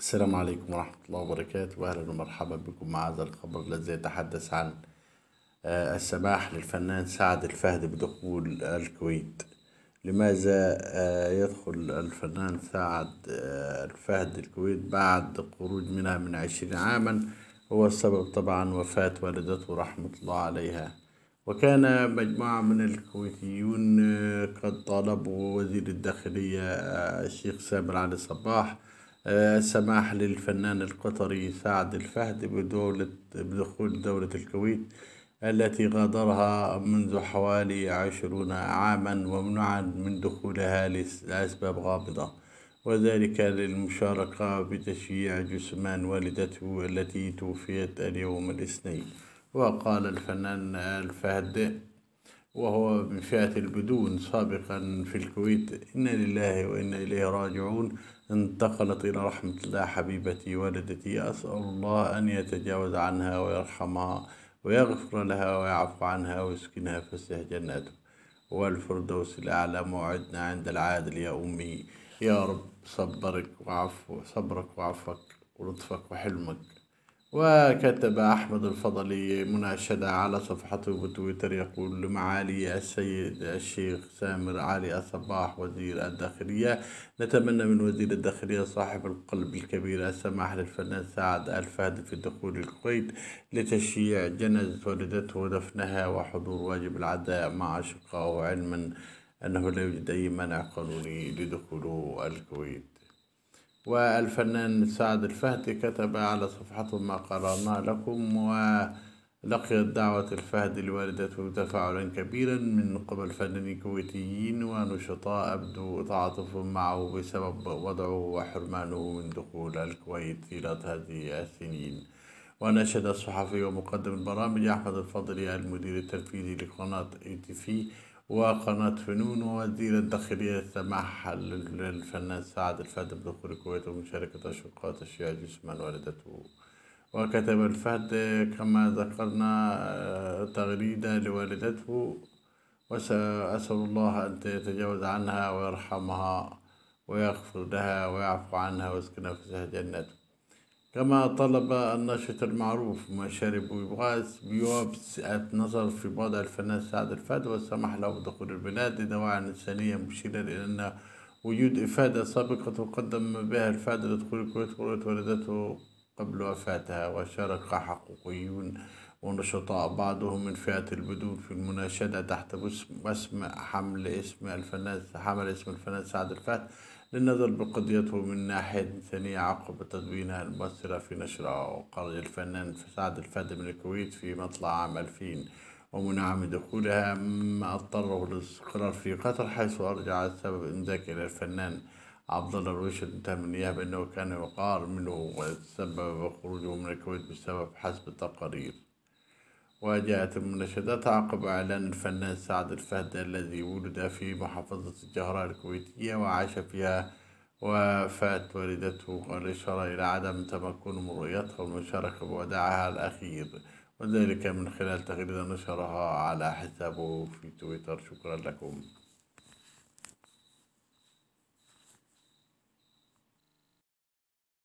السلام عليكم ورحمة الله وبركاته وأهلا ومرحبا بكم مع هذا الخبر الذي يتحدث عن آه، السماح للفنان سعد الفهد بدخول الكويت لماذا آه، يدخل الفنان سعد آه، الفهد الكويت بعد خروج منها من عشرين عاما هو السبب طبعا وفاة والدته رحمة الله عليها وكان مجموعة من الكويتيون قد طالبوا وزير الداخلية الشيخ سامر علي صباح آه، سماح للفنان القطري سعد الفهد بدولة بدخول دولة الكويت التي غادرها منذ حوالي عشرون عاما ومنعا من دخولها لأسباب غامضة وذلك للمشاركة بتشييع جثمان والدته التي توفيت اليوم الاثنين وقال الفنان الفهد وهو من فئة البدون سابقا في الكويت إنا لله وإنا إليه راجعون انتقلت إلى رحمة الله حبيبتي والدتي أسأل الله أن يتجاوز عنها ويرحمها ويغفر لها ويعفو عنها ويسكنها فسيح جناته والفردوس الأعلى موعدنا عند العادل يا أمي يا رب صبرك وعفو صبرك وعفوك ولطفك وحلمك وكتب أحمد الفضلي مناشدة على صفحته بتويتر يقول لمعالي السيد الشيخ سامر علي الصباح وزير الداخلية نتمنى من وزير الداخلية صاحب القلب الكبير السماح للفنان سعد الفهد في دخول الكويت لتشييع جنازة والدته ودفنها وحضور واجب العزاء مع أشقائه علما أنه لا يوجد أي منع قانوني لدخول الكويت والفنان سعد الفهد كتب على صفحته ما قرأناه لكم ولقيت دعوة الفهد لوالدته تفاعلا كبيرا من قبل فنانين كويتيين ونشطاء أبدوا تعاطفهم معه بسبب وضعه وحرمانه من دخول الكويت طيلة هذه السنين ونشد الصحفي ومقدم البرامج أحمد الفضلي المدير التنفيذي لقناة اي تي في وقناة فنون ووزير الداخلية سماح للفنان سعد الفهد بدخول الكويت ومشاركة أشقاء الشيعة جسما والدته وكتب الفهد كما ذكرنا آه، تغريدة لوالدته وأسأل الله أن يتجاوز عنها ويرحمها ويغفر لها ويعفو عنها ويسكنها في جنته كما طلب الناشط المعروف مشارب شرب ويبغاث نظر في وضع الفنان سعد الفاد وسمح له بدخول البلاد لدواعي إنسانية مشيرا إلى أن وجود إفادة سابقة تقدم بها الفاد لدخول الكويت والدته قبل وفاتها وشارك حقوقيون ونشطاء بعضهم من فئة البدون في المناشدة تحت اسم حمل اسم الفنان حمل اسم الفنان سعد الفهد للنظر بقضيته من ناحية ثانية عقب تدوينها المؤثرة في نشرها وخرج الفنان سعد الفهد من الكويت في مطلع عام 2000 ومنعم دخولها مما اضطره للاستقرار في قطر حيث أرجع السبب إنذاك إلى الفنان عبد الله الرويشد انتهى من نيابة أنه كان يقار منه وتسبب بخروجه من الكويت بسبب حسب التقارير وجاءت المناشدات عقب إعلان الفنان سعد الفهد الذي ولد في محافظة الجهراء الكويتية وعاش فيها وفات والدته والإشارة إلى عدم تمكن من رؤيتها والمشاركة بوداعها الأخير وذلك من خلال تغريدة نشرها على حسابه في تويتر شكرا لكم